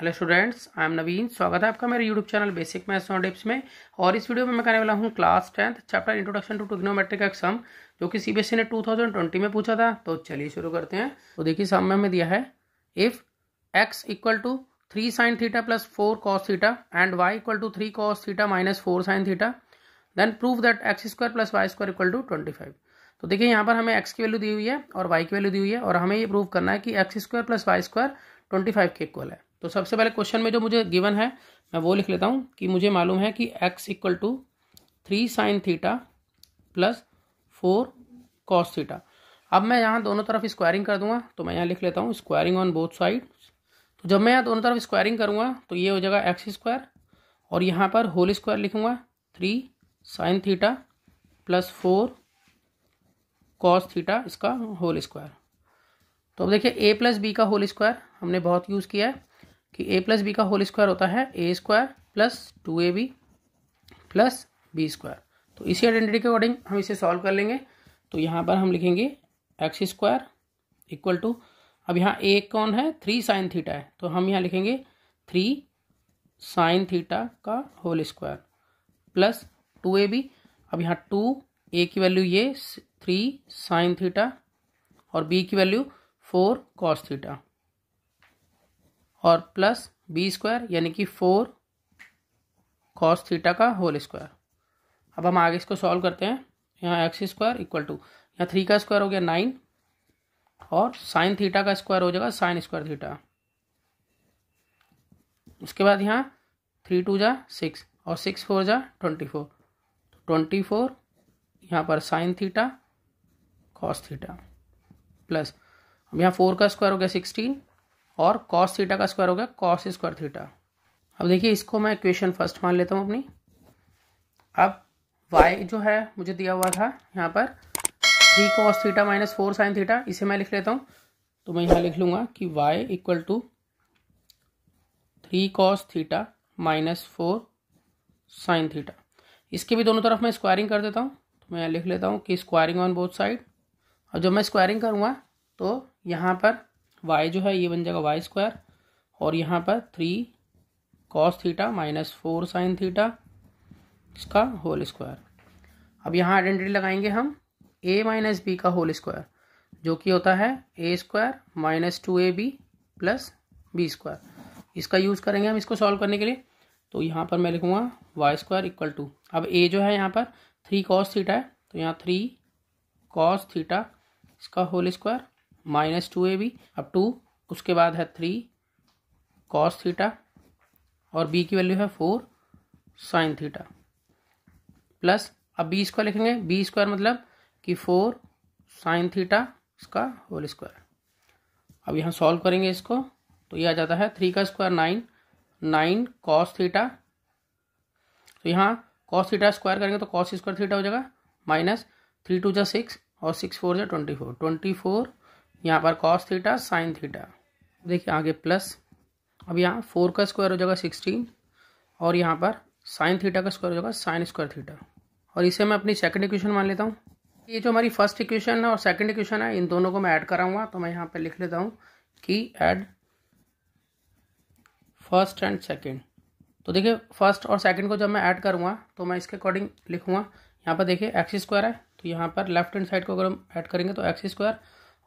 hello students I am Naveen स्वागत है आपका मेरे यूट्यूब चैनल बेसिक मैथ्स और डिप्स में और इस वीडियो में मैं करने वाला हूँ class tenth chapter introduction to trigonometric exam जो कि सीबीएसई e ने 2020 में पूछा था तो चलिए शुरू करते हैं तो देखिए सामने हमें दिया है if x equal to three sine theta plus four cos theta and y equal to three cos theta minus four sine theta then prove that x square plus y square equal to twenty five तो देखिए यहाँ पर हमें x की value दी हुई है और Y की वैल्यू दी हुई है और हमें ये प्रूव करना है कि x square plus y square twenty five के इक्वल है तो सबसे पहले क्वेश्चन में जो मुझे गिवन है मैं वो लिख लेता हूँ कि मुझे मालूम है कि x equal to three sine theta plus four cos theta अब मैं यहाँ दोनों तरफ स्क्वायरिंग कर दूंगा तो मैं यहाँ लिख लेता हूँ स्क्वायरिंग ऑन बोथ साइड तो जब मैं यहाँ दोनों तरफ स्क्वायरिंग करूँगा तो ये हो जाएगा एक्स स्क्वायर और यहाँ पर होल स्क्वायर लिखूँगा three sine theta plus four cos theta इसका होल स्क्वायर तो अब देखिए ए प्लस बी का होल स्क्वायर हमने बहुत यूज़ किया है कि ए प्लस बी का होल स्क्वायर होता है a square plus two a b plus b square तो इसी आइडेंटिटी के अकॉर्डिंग हम इसे सॉल्व कर लेंगे तो यहाँ पर हम लिखेंगे एक्स स्क्वायर इक्वल टू अब यहाँ ए कौन है थ्री साइन थीटा है तो हम यहाँ लिखेंगे थ्री साइन थीटा का whole square plus two a b अब यहाँ टू ए की वैल्यू ये थ्री साइन थीटा और बी की वैल्यू फोर कॉस थीटा और प्लस बी स्क्वायर यानी कि फोर कॉस थीटा का होल स्क्वायर अब हम आगे इसको सॉल्व करते हैं यहाँ एक्स स्क्वायर इक्वल टू यहाँ थ्री का स्क्वायर हो गया नाइन और साइन थीटा का स्क्वायर हो जाएगा साइन स्क्वायर थीटा उसके बाद यहाँ थ्री टू जा सिक्स और सिक्स फोर जा ट्वेंटी फोर तो ट्वेंटी फोर यहाँ पर sine theta cos theta plus अब यहाँ फोर का स्क्वायर हो गया सिक्सटीन और कॉस थीटा का स्क्वायर हो गया कॉस स्क्वायर थीटा अब देखिए इसको मैं इक्वेशन फर्स्ट मान लेता हूँ अपनी अब वाई जो है मुझे दिया हुआ था यहाँ पर three cos theta minus four sine theta इसे मैं लिख लेता हूँ तो मैं यहाँ लिख लूँगा कि y equal to three cos theta minus four sine theta इसके भी दोनों तरफ मैं स्क्वायरिंग कर देता हूँ तो मैं यहाँ लिख लेता हूँ कि स्क्वायरिंग ऑन बोथ साइड और जब मैं स्क्वायरिंग करूँगा तो यहाँ पर वाई जो है ये बन जाएगा वाई स्क्वायर और यहाँ पर three cos theta minus four sine theta इसका होल स्क्वायर अब यहाँ आइडेंटिटी लगाएंगे हम ए माइनस बी का होल स्क्वायर जो कि होता है a square minus two a b plus b square इसका यूज़ करेंगे हम इसको सॉल्व करने के लिए तो यहाँ पर मैं लिखूँगा वाई स्क्वायर इक्वल टू अब ए जो है यहाँ पर थ्री कॉस थीटा है तो यहाँ थ्री कॉस थीटा इसका whole square minus two a b अब टू उसके बाद है थ्री कॉस थीटा और बी की वैल्यू है फोर साइन थीटा प्लस अब बी स्क्वायर लिखेंगे बी स्क्वायर मतलब कि फोर साइन थीटा इसका होल स्क्वायर अब यहाँ सॉल्व करेंगे इसको तो ये आ जाता है थ्री का square nine nine cos theta तो यहाँ कॉस थीटा स्क्वायर करेंगे तो कॉस स्क्वायर थीटा हो जाएगा माइनस थ्री टू जा सिक्स और सिक्स फोर जा ट्वेंटी फोर ट्वेंटी फोर यहाँ पर कॉस थीटा साइन थीटा देखिए आगे प्लस अब यहाँ फोर का स्क्वायर हो जाएगा सिक्सटीन और यहाँ पर साइन थीटा का स्क्वायर हो जाएगा साइन स्क्वायर थीटा और इसे मैं अपनी सेकंड इक्वेशन मान लेता हूँ ये जो हमारी फर्स्ट इक्वेशन है और सेकंड इक्वेशन है इन दोनों को मैं ऐड कराऊंगा तो मैं यहाँ पर लिख लेता हूँ कि ऐड फर्स्ट एंड सेकेंड तो देखिए फर्स्ट और सेकेंड को जब मैं ऐड करूँगा तो मैं इसके अकॉर्डिंग लिखूँगा यहाँ पर देखिए एक्स स्क्वायर है तो यहाँ पर लेफ्ट एंड साइड को अगर हम ऐड करेंगे तो एक्स स्क्वायर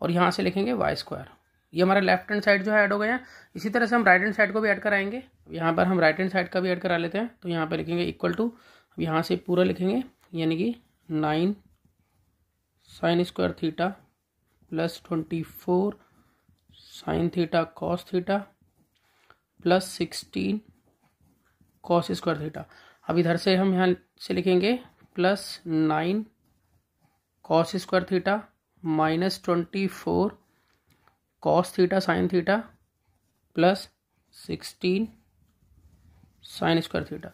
और यहाँ से लिखेंगे वाई स्क्वायर ये हमारा लेफ्ट हैंड साइड जो है ऐड हो गया इसी तरह से हम राइट हैंड साइड को भी ऐड कराएंगे यहाँ पर हम राइट हैंड साइड का भी ऐड करा लेते हैं तो यहाँ पर लिखेंगे इक्वल टू अब यहाँ से पूरा लिखेंगे यानी कि nine sine square theta plus twenty four sine theta cos theta plus sixteen cos square theta अब इधर से हम यहाँ से लिखेंगे plus nine cos square theta minus twenty four cos theta sine theta plus sixteen sine square theta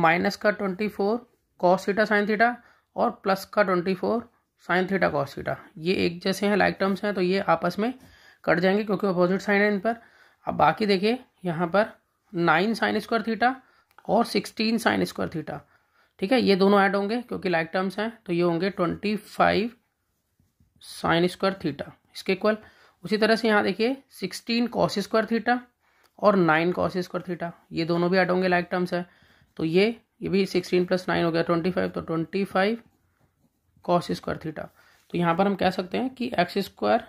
minus का twenty four cos theta sine theta और plus का twenty four sine theta cos theta ये एक जैसे हैं like terms हैं तो ये आपस में कट जाएंगे क्योंकि अपोजिट साइन है इन पर अब बाकी देखिए यहाँ पर नाइन साइन स्क्वायर थीटा और सिक्सटीन साइन स्क्वायर थीटा ठीक है ये दोनों ऐड होंगे क्योंकि लाइक टर्म्स हैं तो ये होंगे twenty five sine square theta इसके इक्वल उसी तरह से यहाँ देखिए सिक्सटीन कॉस स्क्वायर थीटा और नाइन कॉस स्क्वायर थीटा ये दोनों भी ऐड होंगे लाइक टर्म्स है तो ये ये भी सिक्सटीन प्लस नाइन हो गया ट्वेंटी फाइव तो twenty five cos square theta तो यहाँ पर हम कह सकते हैं कि x square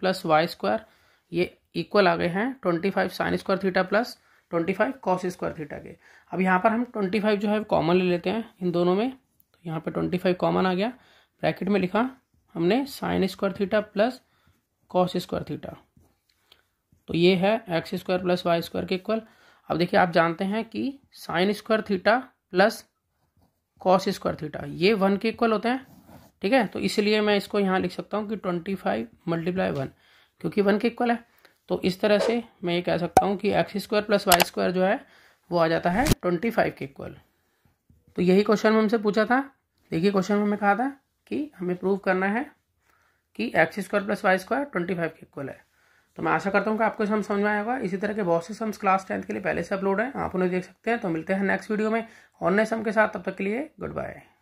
plus y square ये इक्वल आ गए हैं twenty five sine square theta plus twenty five cos square theta के अब यहाँ पर हम ट्वेंटी फाइव जो है कॉमन ले लेते हैं इन दोनों में तो यहाँ पर ट्वेंटी फाइव कॉमन आ गया ब्रैकेट में लिखा हमने sine square theta plus cos square theta तो ये है x square plus y square के इक्वल अब देखिए आप जानते हैं कि sine square theta plus cos square theta ये वन के इक्वल होते हैं ठीक है तो इसलिए मैं इसको यहाँ लिख सकता हूँ कि ट्वेंटी फाइव मल्टीप्लाई वन क्योंकि वन के इक्वल है तो इस तरह से मैं ये कह सकता हूँ कि x square plus y square जो है वो आ जाता है ट्वेंटी फाइव के इक्वल तो यही क्वेश्चन में हमसे पूछा था देखिए क्वेश्चन में हमें कहा था कि हमें प्रूव करना है कि x square plus y square twenty five के इक्वल है तो मैं आशा करता हूँ कि आपको सम समझ में आएगा इसी तरह के बहुत से सम्स क्लास टेंथ के लिए पहले से अपलोड हैं आप उन्हें देख सकते हैं तो मिलते हैं नेक्स्ट वीडियो में और नए सम के साथ तब तक के लिए गुड बाय